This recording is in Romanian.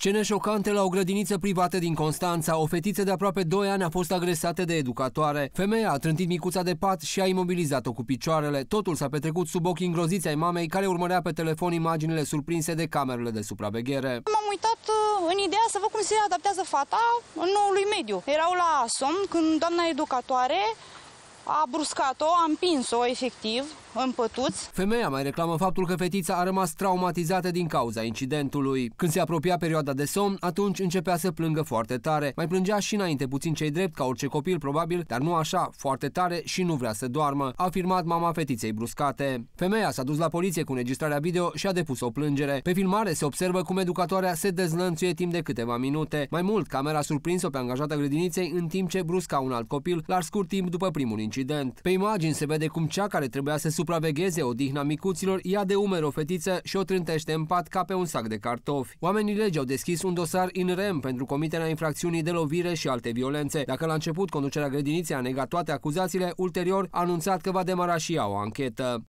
Scene șocante la o grădiniță privată din Constanța. O fetiță de aproape 2 ani a fost agresată de educatoare. Femeia a trântit micuța de pat și a imobilizat-o cu picioarele. Totul s-a petrecut sub ochii îngroziți ai mamei, care urmărea pe telefon imaginile surprinse de camerele de supraveghere. M-am uitat uh, în ideea să văd cum se adaptează fata în noului mediu. Erau la somn când doamna educatoare a bruscat-o, a împins-o efectiv în Femeia mai reclamă faptul că fetița a rămas traumatizată din cauza incidentului. Când se apropia perioada de somn, atunci începea să plângă foarte tare. Mai plângea și înainte puțin cei drept, ca orice copil probabil, dar nu așa, foarte tare și nu vrea să doarmă, a afirmat mama fetiței bruscate. Femeia s-a dus la poliție cu înregistrarea video și a depus o plângere. Pe filmare se observă cum educatoarea se dezlănțuie timp de câteva minute. Mai mult, camera a surprins-o pe angajata grădiniței în timp ce brusca un alt copil la scurt timp după primul incident. Pe imagini se vede cum cea care trebuia să supravegheze odihna micuților, ia de umer o fetiță și o trântește în pat ca pe un sac de cartofi. Oamenii legi au deschis un dosar in rem pentru comiterea infracțiunii de lovire și alte violențe. Dacă la început conducerea grădiniței a negat toate acuzațiile, ulterior a anunțat că va demara și ea o anchetă.